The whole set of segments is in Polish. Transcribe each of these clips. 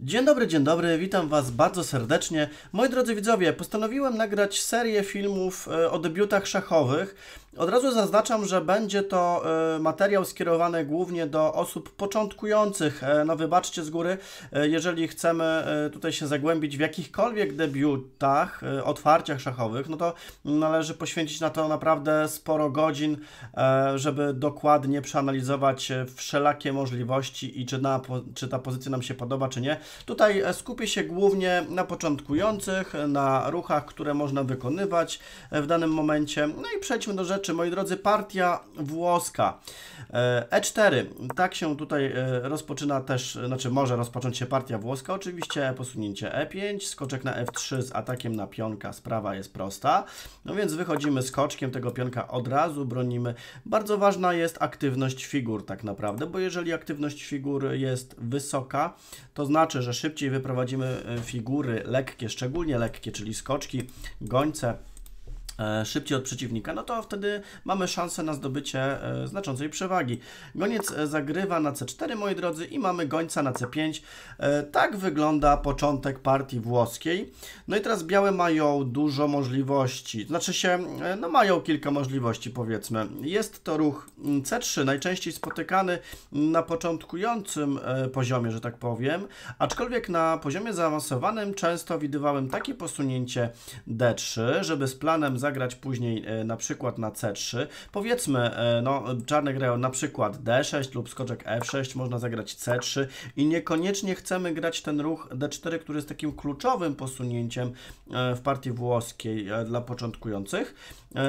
Dzień dobry, dzień dobry, witam Was bardzo serdecznie. Moi drodzy widzowie, postanowiłem nagrać serię filmów e, o debiutach szachowych. Od razu zaznaczam, że będzie to e, materiał skierowany głównie do osób początkujących. E, no wybaczcie z góry, jeżeli chcemy tutaj się zagłębić w jakichkolwiek debiutach, otwarciach szachowych, no to należy poświęcić na to naprawdę sporo godzin, żeby dokładnie przeanalizować wszelakie możliwości i czy, czy ta pozycja nam się podoba, czy nie. Tutaj e, skupię się głównie na początkujących, na ruchach, które można wykonywać e, w danym momencie. No i przejdźmy do rzeczy, moi drodzy, partia włoska. E4, e tak się tutaj rozpoczyna też, znaczy może rozpocząć się partia włoska, oczywiście posunięcie E5, skoczek na F3 z atakiem na pionka, sprawa jest prosta. No więc wychodzimy skoczkiem tego pionka od razu, bronimy. Bardzo ważna jest aktywność figur tak naprawdę, bo jeżeli aktywność figur jest wysoka, to znaczy, znaczy, że szybciej wyprowadzimy e, figury lekkie, szczególnie lekkie, czyli skoczki, gońce, E, szybciej od przeciwnika, no to wtedy mamy szansę na zdobycie e, znaczącej przewagi. Goniec e, zagrywa na C4, moi drodzy, i mamy gońca na C5. Tak wygląda początek partii włoskiej. No i teraz białe mają dużo możliwości, znaczy się, no mają kilka możliwości, powiedzmy. Jest to ruch mm, C3, najczęściej spotykany na początkującym poziomie, że tak powiem, aczkolwiek na poziomie zaawansowanym często widywałem takie posunięcie D3, żeby z planem zagrać później e, na przykład na C3. Powiedzmy, e, no, czarne grają na przykład D6 lub skoczek F6, można zagrać C3 i niekoniecznie chcemy grać ten ruch D4, który jest takim kluczowym posunięciem e, w partii włoskiej dla początkujących.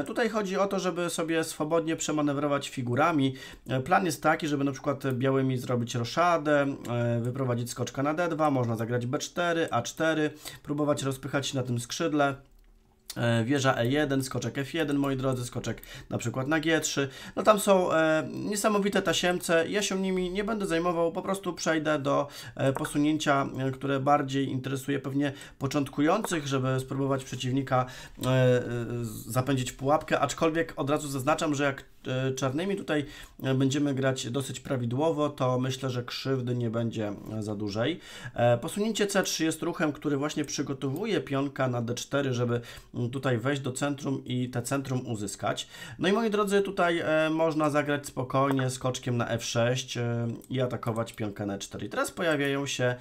Tutaj chodzi o to, żeby sobie swobodnie przemanewrować figurami. Plan jest taki, żeby na przykład białymi zrobić roszadę, wyprowadzić skoczka na D2, można zagrać B4, A4, próbować rozpychać się na tym skrzydle. E, wieża E1, skoczek F1, moi drodzy, skoczek na przykład na G3. No tam są e, niesamowite tasiemce, ja się nimi nie będę zajmował, po prostu przejdę do e, posunięcia, e, które bardziej interesuje pewnie początkujących, żeby spróbować przeciwnika e, e, zapędzić pułapkę, aczkolwiek od razu zaznaczam, że jak Y, czarnymi tutaj y, będziemy grać dosyć prawidłowo, to myślę, że krzywdy nie będzie y, za dużej. E, posunięcie C3 jest ruchem, który właśnie przygotowuje pionka na D4, żeby tutaj wejść do centrum i te centrum uzyskać. No i moi drodzy, tutaj e, można zagrać spokojnie skoczkiem na F6 i atakować pionkę na 4 e I teraz pojawiają się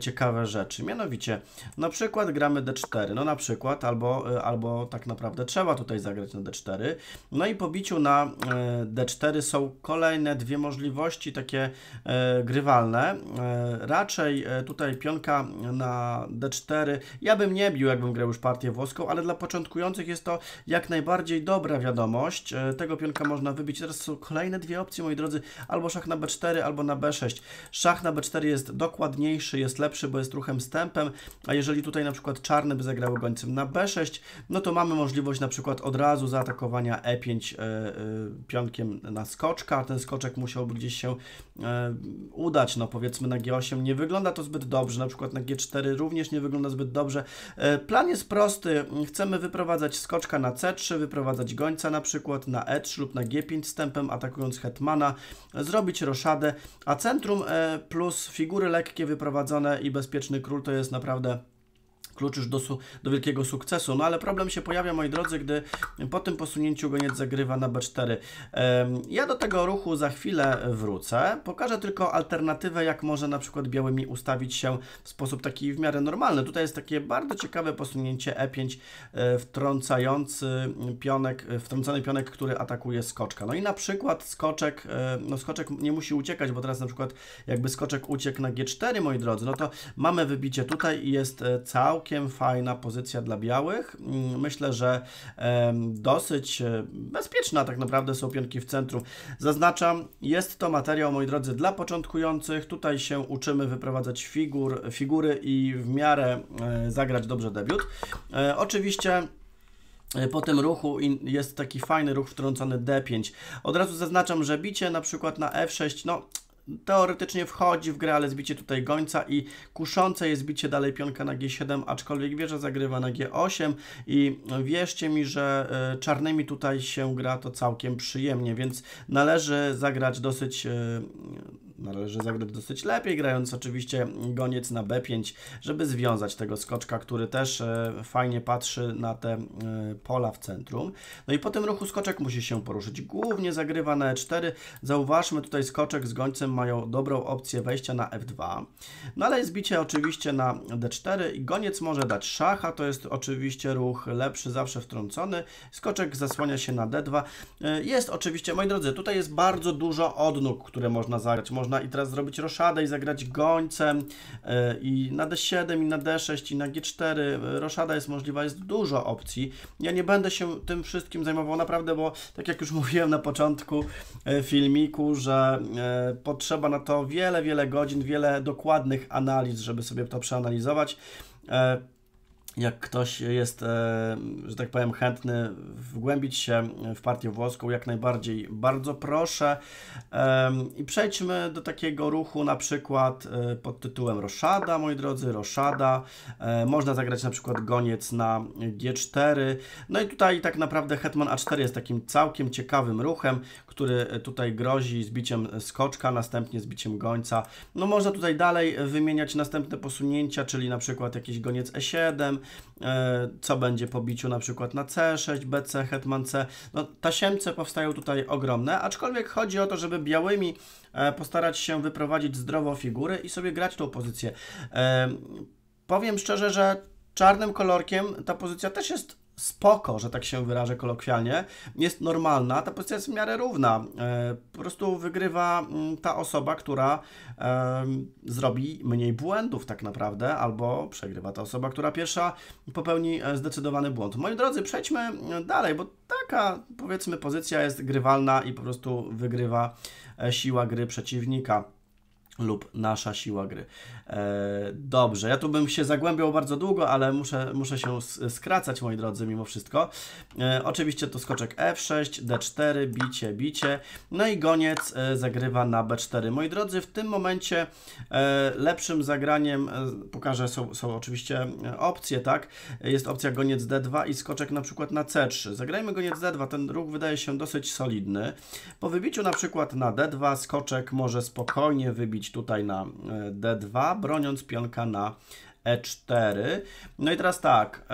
ciekawe rzeczy, mianowicie na przykład gramy D4, no na przykład, albo, albo tak naprawdę trzeba tutaj zagrać na D4. No i po biciu na E, D4 są kolejne dwie możliwości takie e, grywalne. E, raczej tutaj pionka na D4, ja bym nie bił, jakbym grał już partię włoską, ale dla początkujących jest to jak najbardziej dobra wiadomość. Tego pionka można wybić. Teraz są kolejne dwie opcje, moi drodzy, albo szach na B4, albo na B6. Szach na B4 jest dokładniejszy, jest lepszy, bo jest ruchem stępem, a jeżeli tutaj na przykład czarny by zagrał gońcem na B6, no to mamy możliwość na przykład od razu zaatakowania E5 yy, pionkiem na skoczka, ten skoczek musiałby gdzieś się e, udać, no powiedzmy na G8 nie wygląda to zbyt dobrze, na przykład na G4 również nie wygląda zbyt dobrze. E, plan jest prosty, chcemy wyprowadzać skoczka na C3, wyprowadzać gońca na przykład na E3 lub na G5 stępem, atakując hetmana, zrobić roszadę, a centrum e, plus figury lekkie wyprowadzone i bezpieczny król to jest naprawdę Klucz już do, do wielkiego sukcesu, no ale problem się pojawia, moi drodzy, gdy po tym posunięciu goniec zagrywa na b4. Ja do tego ruchu za chwilę wrócę. Pokażę tylko alternatywę, jak może na przykład białymi ustawić się w sposób taki w miarę normalny. Tutaj jest takie bardzo ciekawe posunięcie e5 e, wtrącający pionek, e, wtrącany pionek, który atakuje skoczka. No i na przykład skoczek, e, no skoczek nie musi uciekać, bo teraz na przykład jakby skoczek uciekł na g4, moi drodzy, no to mamy wybicie tutaj i jest cał całkiem fajna pozycja dla białych. Mm, Myślę, że dosyć e, bezpieczna tak naprawdę są pionki w centrum. Zaznaczam, jest to materiał, moi drodzy, dla początkujących. Tutaj się uczymy wyprowadzać figur, figury i w miarę e, zagrać dobrze debiut. E, oczywiście po tym ruchu jest taki fajny ruch wtrącony D5. Od razu zaznaczam, że bicie na przykład na F6, no teoretycznie wchodzi w grę, ale zbicie tutaj gońca i kuszące jest bicie dalej pionka na g7, aczkolwiek wieża zagrywa na g8 i wierzcie mi, że e, czarnymi tutaj się gra to całkiem przyjemnie, więc należy zagrać dosyć e, Należy zagrać dosyć lepiej, grając oczywiście goniec na B5, żeby związać tego skoczka, który też e, fajnie patrzy na te e, pola w centrum. No i po tym ruchu skoczek musi się poruszyć. Głównie zagrywa na E4. Zauważmy tutaj skoczek z gońcem mają dobrą opcję wejścia na F2. No ale jest bicie oczywiście na D4 i goniec może dać szacha. To jest oczywiście ruch lepszy, zawsze wtrącony. Skoczek zasłania się na D2. E, jest oczywiście, moi drodzy, tutaj jest bardzo dużo odnóg, które można zagrać. Można można i teraz zrobić roszadę i zagrać gońcem e, i na D7 i na D6 i na G4. Roszada jest możliwa, jest dużo opcji. Ja nie będę się tym wszystkim zajmował naprawdę, bo tak jak już mówiłem na początku e, filmiku, że e, potrzeba na to wiele, wiele godzin, wiele dokładnych analiz, żeby sobie to przeanalizować jak ktoś jest, e, że tak powiem, chętny wgłębić się w partię włoską, jak najbardziej bardzo proszę. I przejdźmy do takiego ruchu na przykład e, pod tytułem Roszada, moi drodzy, Roszada. E, można zagrać na przykład goniec na G4. No i tutaj tak naprawdę hetman A4 jest takim całkiem ciekawym ruchem, który tutaj grozi zbiciem skoczka, następnie zbiciem gońca. No można tutaj dalej wymieniać następne posunięcia, czyli na przykład jakiś goniec E7, E, co będzie po biciu na przykład na C6, BC, Hetman C. No, tasiemce powstają tutaj ogromne, aczkolwiek chodzi o to, żeby białymi e, postarać się wyprowadzić zdrowo figury i sobie grać tą pozycję. E, powiem szczerze, że czarnym kolorkiem ta pozycja też jest spoko, że tak się wyrażę kolokwialnie, jest normalna, ta pozycja jest w miarę równa. E, po prostu wygrywa mm, ta osoba, która zrobi mniej błędów tak naprawdę, albo przegrywa ta osoba, która pierwsza popełni e, zdecydowany błąd. Moi drodzy, przejdźmy e, dalej, bo taka powiedzmy pozycja jest grywalna i po prostu wygrywa siła gry przeciwnika lub nasza siła gry. E, dobrze, ja tu bym się zagłębiał bardzo długo, ale muszę, muszę się skracać, moi drodzy, mimo wszystko. E, oczywiście to skoczek F6, D4, bicie, bicie, no i goniec e, zagrywa na B4. Moi drodzy, w tym momencie lepszym zagraniem, pokażę, są, są oczywiście opcje, tak? Jest opcja goniec D2 i skoczek na przykład na C3. Zagrajmy goniec D2, ten ruch wydaje się dosyć solidny. Po wybiciu na przykład na D2 skoczek może spokojnie wybić tutaj na e, D2, broniąc pionka na E4. No i teraz tak...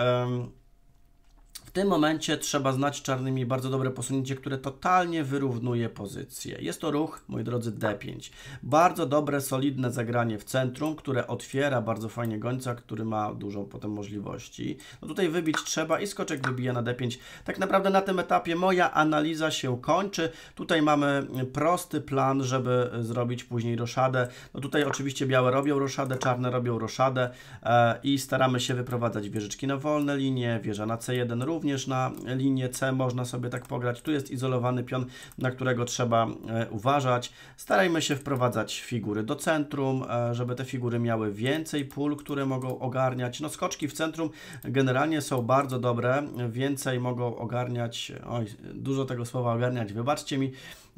W tym momencie trzeba znać czarnymi bardzo dobre posunięcie, które totalnie wyrównuje pozycję. Jest to ruch, moi drodzy, D5. Bardzo dobre, solidne zagranie w centrum, które otwiera bardzo fajnie gońca, który ma dużo potem możliwości. No tutaj wybić trzeba i skoczek wybija na D5. Tak naprawdę na tym etapie moja analiza się kończy. Tutaj mamy prosty plan, żeby zrobić później roszadę. No tutaj oczywiście białe robią roszadę, czarne robią roszadę e, i staramy się wyprowadzać wieżyczki na wolne linie, wieża na C1 również również na linię C można sobie tak pograć. Tu jest izolowany pion, na którego trzeba e, uważać. Starajmy się wprowadzać figury do centrum, e, żeby te figury miały więcej pól, które mogą ogarniać. No skoczki w centrum generalnie są bardzo dobre, więcej mogą ogarniać, oj, dużo tego słowa ogarniać, wybaczcie mi,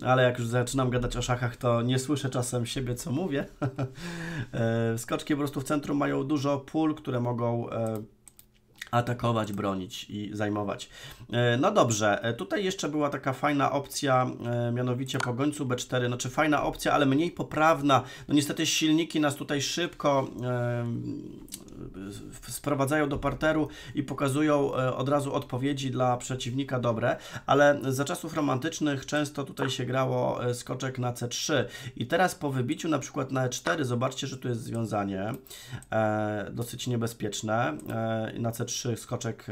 ale jak już zaczynam gadać o szachach, to nie słyszę czasem siebie, co mówię. E, skoczki po prostu w centrum mają dużo pól, które mogą atakować, bronić i zajmować. E, no dobrze, e, tutaj jeszcze była taka fajna opcja, e, mianowicie po gońcu B4, znaczy fajna opcja, ale mniej poprawna. No niestety silniki nas tutaj szybko sprowadzają do parteru i pokazują e, od razu odpowiedzi dla przeciwnika dobre, ale za czasów romantycznych często tutaj się grało e, skoczek na C3 i teraz po wybiciu na przykład na E4 zobaczcie, że tu jest związanie e, dosyć niebezpieczne na C3 skoczek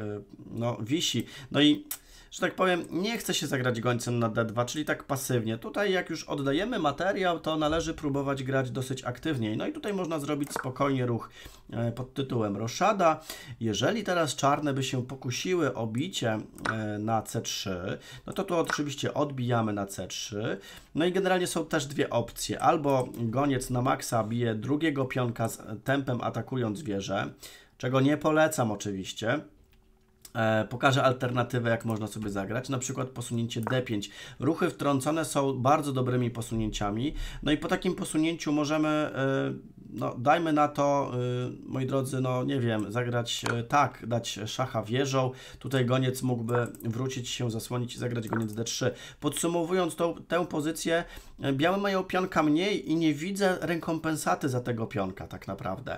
no, wisi. No i że tak powiem, nie chce się zagrać gońcem na D2, czyli tak pasywnie. Tutaj jak już oddajemy materiał, to należy próbować grać dosyć aktywniej. No i tutaj można zrobić spokojnie ruch e, pod tytułem roszada. Jeżeli teraz czarne by się pokusiły o bicie e, na C3, no to tu oczywiście odbijamy na C3. No i generalnie są też dwie opcje. Albo goniec na maksa bije drugiego pionka z tempem atakując wieżę, czego nie polecam oczywiście. E, pokażę alternatywę, jak można sobie zagrać, na przykład posunięcie D5. Ruchy wtrącone są bardzo dobrymi posunięciami, no i po takim posunięciu możemy e, no, dajmy na to, y, moi drodzy, no nie wiem, zagrać y, tak, dać szacha wieżą. Tutaj goniec mógłby wrócić się, zasłonić i zagrać goniec d3. Podsumowując tą, tę pozycję, y, białe mają pionka mniej i nie widzę rekompensaty za tego pionka tak naprawdę.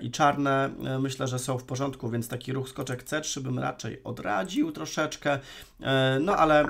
I czarne myślę, że są w porządku, więc taki ruch skoczek c3 bym raczej odradził troszeczkę, no ale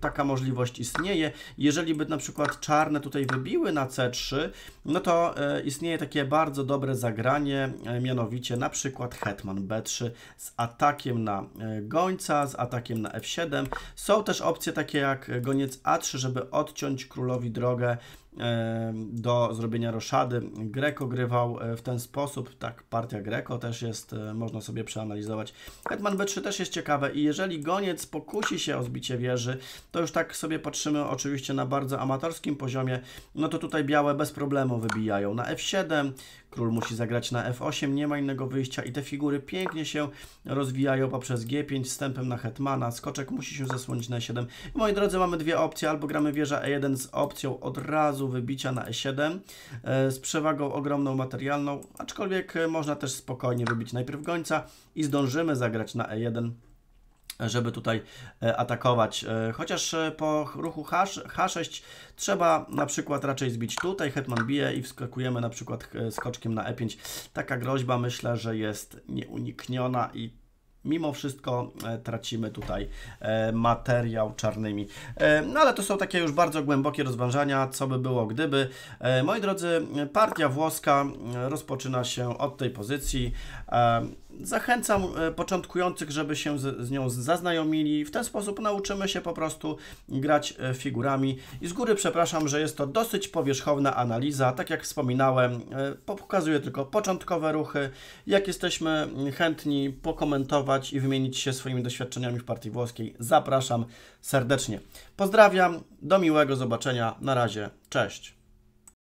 taka możliwość istnieje. Jeżeli by na przykład czarne tutaj wybiły na c3, no to istnieje istnieje takie bardzo dobre zagranie, e, mianowicie na przykład Hetman B3 z atakiem na e, gońca, z atakiem na F7. Są też opcje takie jak goniec A3, żeby odciąć królowi drogę E, do zrobienia roszady. Greco grywał e, w ten sposób, tak, partia Greco też jest, e, można sobie przeanalizować. Hetman B3 też jest ciekawe i jeżeli goniec pokusi się o zbicie wieży, to już tak sobie patrzymy oczywiście na bardzo amatorskim poziomie, no to tutaj białe bez problemu wybijają. Na F7 Król musi zagrać na f8, nie ma innego wyjścia i te figury pięknie się rozwijają poprzez g5 wstępem na hetmana. Skoczek musi się zasłonić na e7. moi drodzy, mamy dwie opcje. Albo gramy wieża e1 z opcją od razu wybicia na e7 e, z przewagą ogromną materialną, aczkolwiek e, można też spokojnie wybić najpierw gońca i zdążymy zagrać na e1 żeby tutaj e, atakować. E, chociaż e, po ruchu H6 trzeba na przykład raczej zbić tutaj, hetman bije i wskakujemy na przykład skoczkiem na E5. Taka groźba myślę, że jest nieunikniona i mimo wszystko tracimy tutaj materiał czarnymi. No ale to są takie już bardzo głębokie rozważania, co by było gdyby. Moi drodzy, partia włoska rozpoczyna się od tej pozycji. Zachęcam e, początkujących, żeby się z, z, nią zaznajomili. W ten sposób nauczymy się po prostu grać e, figurami. I z góry przepraszam, że jest to dosyć powierzchowna analiza. Tak jak wspominałem, e, pokazuję tylko początkowe ruchy. Jak jesteśmy chętni pokomentować i wymienić się swoimi doświadczeniami w partii włoskiej, zapraszam serdecznie. Pozdrawiam, do miłego zobaczenia. Na razie, cześć.